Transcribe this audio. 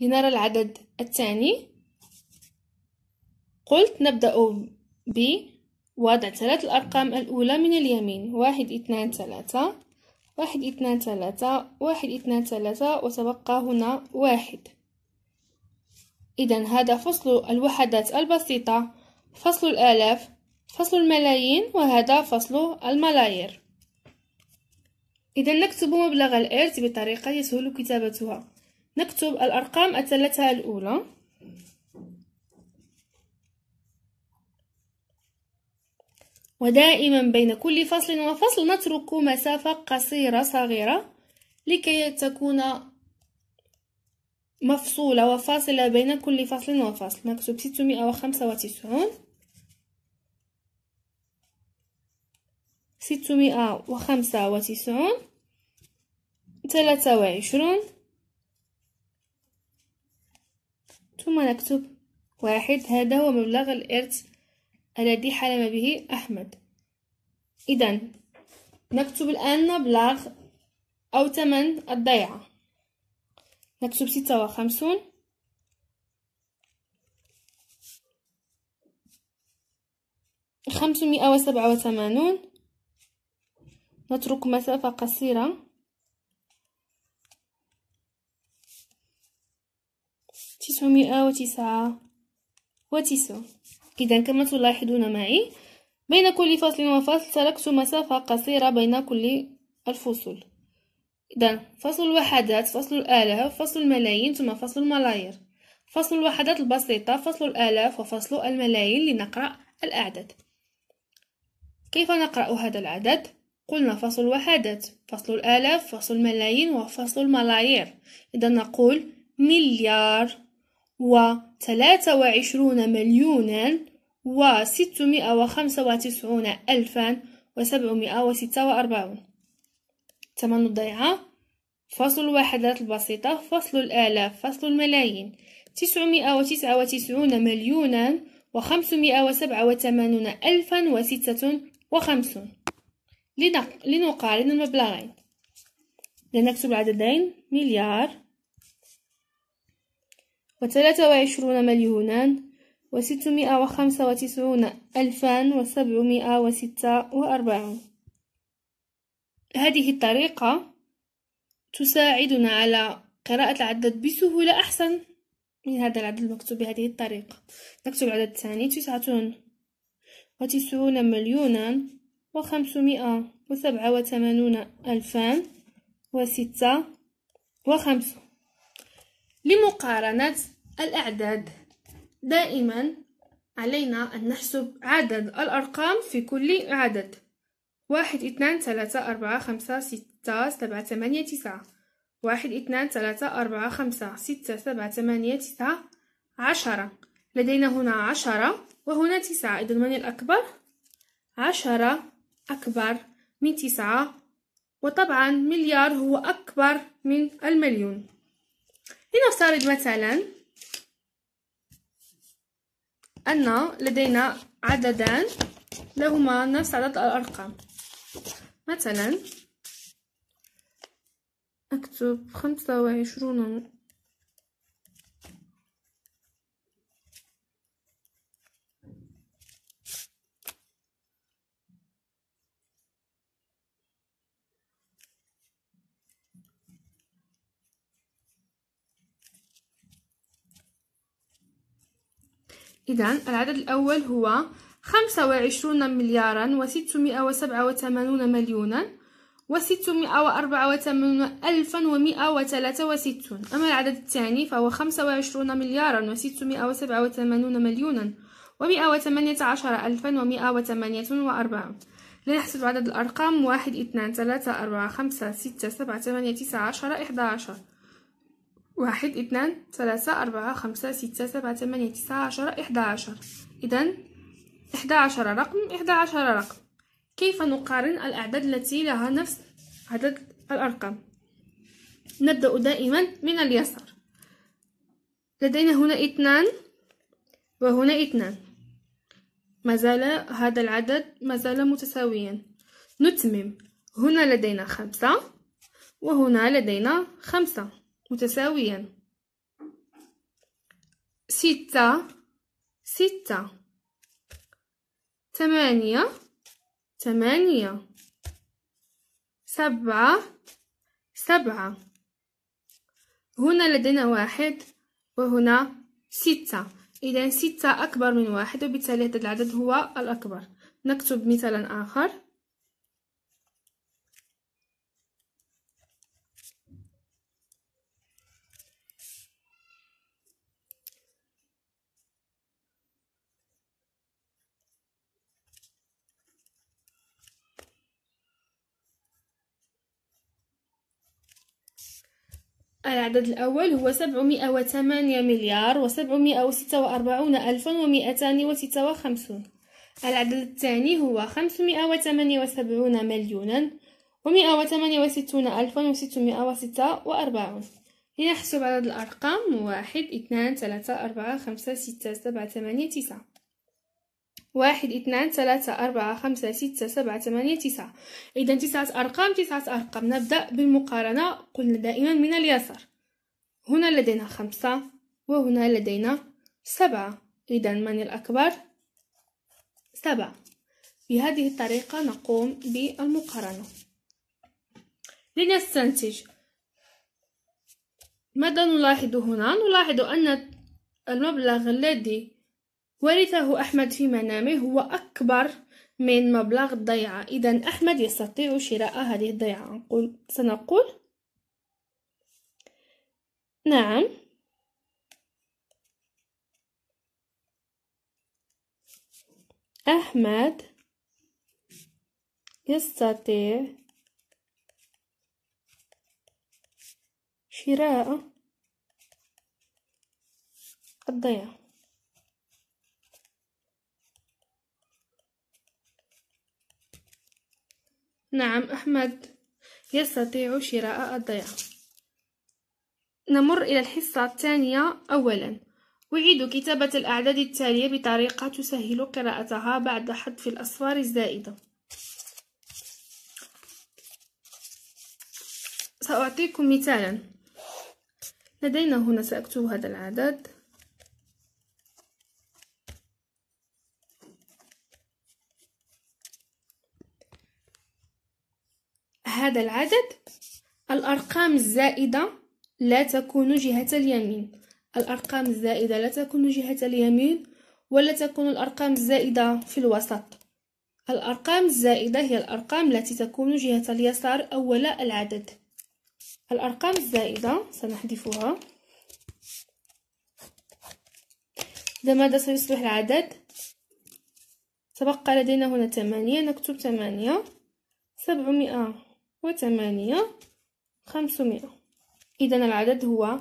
لنرى العدد الثاني قلت نبدأ بوضع ثلاث الأرقام الأولى من اليمين واحد اثنان ثلاثة واحد اثنان ثلاثة واحد اثنان ثلاثة وتبقى هنا واحد إذا هذا فصل الوحدات البسيطة فصل الآلاف فصل الملايين وهذا فصل الملايير إذا نكتب مبلغ الإرث بطريقة يسهل كتابتها نكتب الأرقام الثلاثة الأولى ودائما بين كل فصل وفصل نترك مسافة قصيرة صغيرة لكي تكون مفصولة وفاصلة بين كل فصل وفصل نكتب 695 695 23 ثم نكتب واحد هذا هو مبلغ الإرث الذي حلم به أحمد إذا نكتب الآن مبلغ أو ثمن الضيعة نكتب ستة وخمسون خمسمائة وسبعة وثمانون نترك مسافة قصيرة تسعمائة وتسعة وتسعة إذا كما تلاحظون معي بين كل فصل وفصل تركت مسافة قصيرة بين كل الفصول إذا فصل الوحدات فصل الآلاف فصل الملايين ثم فصل الملايير فصل الوحدات البسيطة فصل الآلاف وفصل الملايين لنقرأ الأعداد كيف نقرأ هذا العدد؟ قلنا فصل الوحدات فصل الآلاف فصل الملايين وفصل الملايير إذا نقول مليار وثلاثة وعشرون مليونا وستمائة وخمسة وتسعون ألفا وسبعمائة وستة وأربعون ثمن الضيعة فصل الوحدات البسيطة فصل الآلاف فصل الملايين تسعمائة وتسعة وتسعون مليونا وخمسمائة وسبعة وثمانون ألفا وستة وخمسون لنقارن المبلغين لنكتب العددين مليار وثلاثة وعشرون مليونا وستمائة وخمسة وتسعون ألفان وسبعمائة وستة وأربعون هذه الطريقة تساعدنا على قراءة العدد بسهولة أحسن من هذا العدد المكتوب بهذه الطريقة نكتب العدد الثاني تسعة وتسعون مليونا وخمسمائة وسبعة وثمانون ألفان وستة وخمسون لمقارنة الأعداد دائما علينا أن نحسب عدد الأرقام في كل عدد واحد اثنان ثلاثة أربعة خمسة ستة سبعة ثمانية تسعة واحد اثنان ثلاثة أربعة خمسة ستة سبعة ثمانية تسعة عشرة لدينا هنا عشرة وهنا تسعة إذا من الأكبر عشرة أكبر من تسعة وطبعا مليار هو أكبر من المليون لنفترض مثلا أن لدينا عددان لهما نفس عدد الأرقام مثلا أكتب خمسة وعشرون إذا العدد الأول هو خمسة وعشرون مليارا وستمائة وسبعة وثمانون مليونا وستمائة وأربعة وثمانون ألفا ومائة وثلاثة وستون أما العدد الثاني فهو خمسة وعشرون مليارا وستمائة وسبعة وثمانون مليونا ومائة وثمانية عشر ألفا ومائة وثمانية وأربعون لنحسب عدد الأرقام واحد اثنان ثلاثة أربعة خمسة ستة سبعة ثمانية تسعة عشر إحدى عشر واحد اثنان ثلاثة أربعة خمسة ستة سبعة ثمانية تسعة عشرة إحدى عشر إذا إحدى عشر رقم إحدى عشر رقم كيف نقارن الأعداد التي لها نفس عدد الأرقام نبدأ دائما من اليسار لدينا هنا اثنان وهنا اثنان ما زال هذا العدد ما زال متساويا نتمم هنا لدينا خمسة وهنا لدينا خمسة متساويا ستة ستة ثمانية ثمانية سبعة سبعة هنا لدينا واحد وهنا ستة إذا ستة أكبر من واحد وبالتالي هذا العدد هو الأكبر نكتب مثالا آخر العدد الأول هو سبعمائة وثمانية مليار وسبعمائة وستة وأربعون ألفا ومائتان وستة وخمسون العدد الثاني هو خمسمائة وثمانية وسبعون مليونا ومائة وثمانية وستون ألفا وستمائة وستة وأربعون لنحسب عدد الأرقام واحد اثنان ثلاثة أربعة خمسة ستة سبعة ثمانية تسعة واحد اثنان ثلاثة أربعة خمسة ستة سبعة ثمانية تسعة إذا تسعة أرقام تسعة أرقام نبدأ بالمقارنة قلنا دائما من اليسار هنا لدينا خمسة وهنا لدينا سبعة إذا من الأكبر سبعة بهذه الطريقة نقوم بالمقارنة لنستنتج ماذا نلاحظ هنا نلاحظ أن المبلغ الذي ورثه أحمد في منامه هو أكبر من مبلغ الضيعة إذا أحمد يستطيع شراء هذه الضيعة سنقول نعم أحمد يستطيع شراء الضيعة نعم أحمد يستطيع شراء الضيعة نمر إلى الحصة الثانية أولا أعيد كتابة الأعداد التالية بطريقة تسهل قراءتها بعد حذف الأصفار الزائدة سأعطيكم مثالا لدينا هنا سأكتب هذا العدد هذا العدد الأرقام الزائدة لا تكون جهة اليمين الأرقام الزائدة لا تكون جهة اليمين ولا تكون الأرقام الزائدة في الوسط الأرقام الزائدة هي الأرقام التي تكون جهة اليسار أول العدد الأرقام الزائدة سنحذفها إذا ماذا سيصبح العدد؟ تبقى لدينا هنا ثمانية نكتب ثمانية سبعمائة وثمانية خمسمائة إذا العدد هو